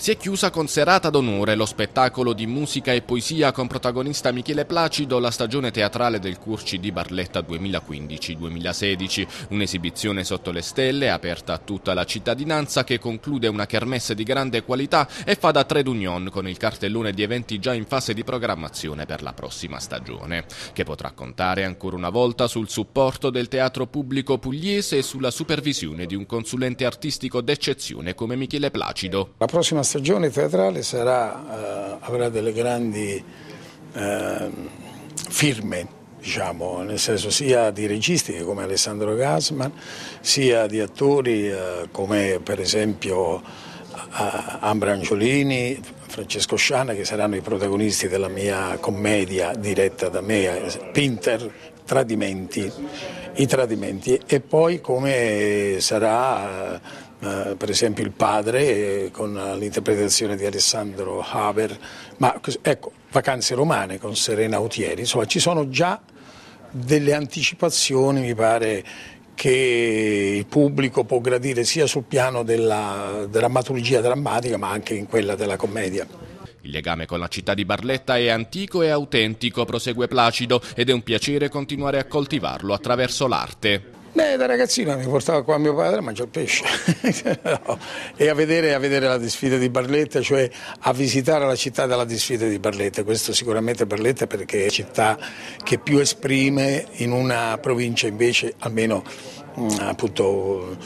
Si è chiusa con Serata d'Onore, lo spettacolo di musica e poesia con protagonista Michele Placido, la stagione teatrale del Curci di Barletta 2015-2016, un'esibizione sotto le stelle aperta a tutta la cittadinanza che conclude una kermesse di grande qualità e fa da trade union con il cartellone di eventi già in fase di programmazione per la prossima stagione, che potrà contare ancora una volta sul supporto del teatro pubblico pugliese e sulla supervisione di un consulente artistico d'eccezione come Michele Placido. La prossima stagione teatrale sarà, eh, avrà delle grandi eh, firme, diciamo, nel senso sia di registi come Alessandro Gasman, sia di attori eh, come per esempio eh, Ambra Angiolini, Francesco Sciana che saranno i protagonisti della mia commedia diretta da me, Pinter, tradimenti, i tradimenti e poi come sarà eh, per esempio il padre eh, con l'interpretazione di Alessandro Haber, ma ecco, Vacanze romane con Serena Autieri, insomma ci sono già delle anticipazioni mi pare che il pubblico può gradire sia sul piano della drammaturgia drammatica ma anche in quella della commedia. Il legame con la città di Barletta è antico e autentico, prosegue Placido, ed è un piacere continuare a coltivarlo attraverso l'arte. Beh, da ragazzino mi portava qua mio padre a mangiare pesce no. e a vedere, a vedere, la disfida di Barletta, cioè a visitare la città della disfida di Barletta. Questo sicuramente Barletta perché è la città che più esprime in una provincia invece, almeno mm, appunto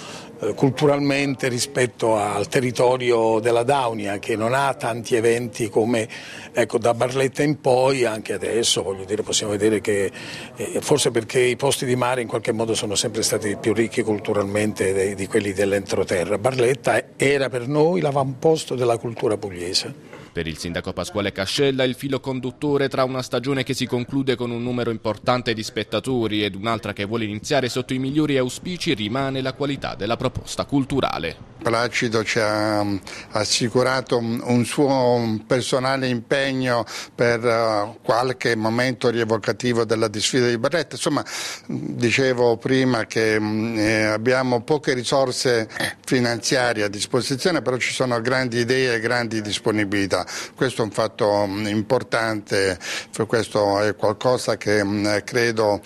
eh, culturalmente rispetto al territorio della Daunia che non ha tanti eventi come ecco, da Barletta in poi, anche adesso voglio dire, possiamo vedere che eh, forse perché i posti di mare in qualche modo sono sempre sempre stati più ricchi culturalmente di quelli dell'entroterra. Barletta era per noi l'avamposto della cultura pugliese. Per il sindaco Pasquale Cascella il filo conduttore tra una stagione che si conclude con un numero importante di spettatori ed un'altra che vuole iniziare sotto i migliori auspici rimane la qualità della proposta culturale. Placido ci ha mm, assicurato mm, un suo mm, personale impegno per eh, qualche momento rievocativo della disfida di Barretta. Insomma, dicevo prima che eh, abbiamo poche risorse finanziarie a disposizione, però ci sono grandi idee e grandi disponibilità. Questo è un fatto importante, questo è qualcosa che eh, credo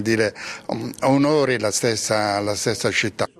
dire, onori la stessa, la stessa città.